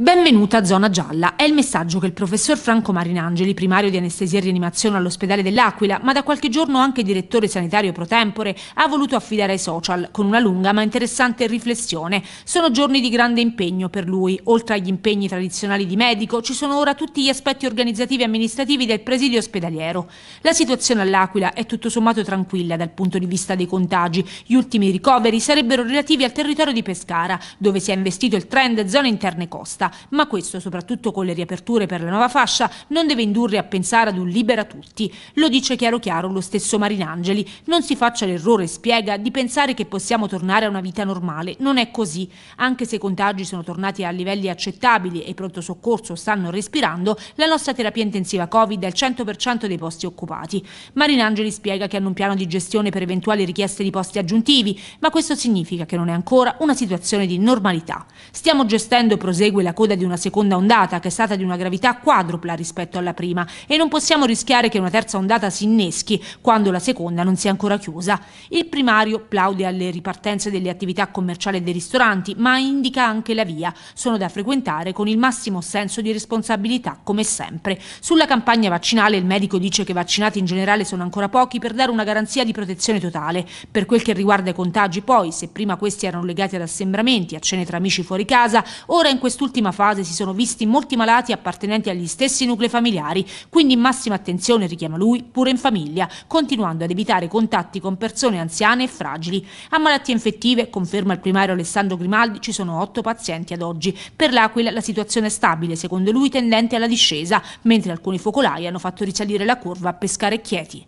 Benvenuta a Zona Gialla è il messaggio che il professor Franco Marinangeli, primario di anestesia e rianimazione all'ospedale dell'Aquila, ma da qualche giorno anche direttore sanitario pro tempore, ha voluto affidare ai social con una lunga ma interessante riflessione. Sono giorni di grande impegno per lui. Oltre agli impegni tradizionali di medico, ci sono ora tutti gli aspetti organizzativi e amministrativi del presidio ospedaliero. La situazione all'Aquila è tutto sommato tranquilla dal punto di vista dei contagi. Gli ultimi ricoveri sarebbero relativi al territorio di Pescara, dove si è investito il trend zone interne costa ma questo, soprattutto con le riaperture per la nuova fascia, non deve indurre a pensare ad un libera tutti. Lo dice chiaro chiaro lo stesso Marinangeli. Non si faccia l'errore, spiega, di pensare che possiamo tornare a una vita normale. Non è così. Anche se i contagi sono tornati a livelli accettabili e i pronto soccorso stanno respirando, la nostra terapia intensiva Covid è al 100% dei posti occupati. Marinangeli spiega che hanno un piano di gestione per eventuali richieste di posti aggiuntivi, ma questo significa che non è ancora una situazione di normalità. Stiamo gestendo, prosegue la coda di una seconda ondata che è stata di una gravità quadrupla rispetto alla prima e non possiamo rischiare che una terza ondata si inneschi quando la seconda non sia ancora chiusa. Il primario plaude alle ripartenze delle attività commerciali e dei ristoranti, ma indica anche la via. Sono da frequentare con il massimo senso di responsabilità, come sempre. Sulla campagna vaccinale il medico dice che vaccinati in generale sono ancora pochi per dare una garanzia di protezione totale. Per quel che riguarda i contagi poi, se prima questi erano legati ad assembramenti, a cene tra amici fuori casa, ora in quest'ultima prima fase si sono visti molti malati appartenenti agli stessi nuclei familiari, quindi massima attenzione, richiama lui, pure in famiglia, continuando ad evitare contatti con persone anziane e fragili. A malattie infettive, conferma il primario Alessandro Grimaldi, ci sono otto pazienti ad oggi. Per l'Aquila la situazione è stabile, secondo lui tendente alla discesa, mentre alcuni focolai hanno fatto risalire la curva a pescare e Chieti.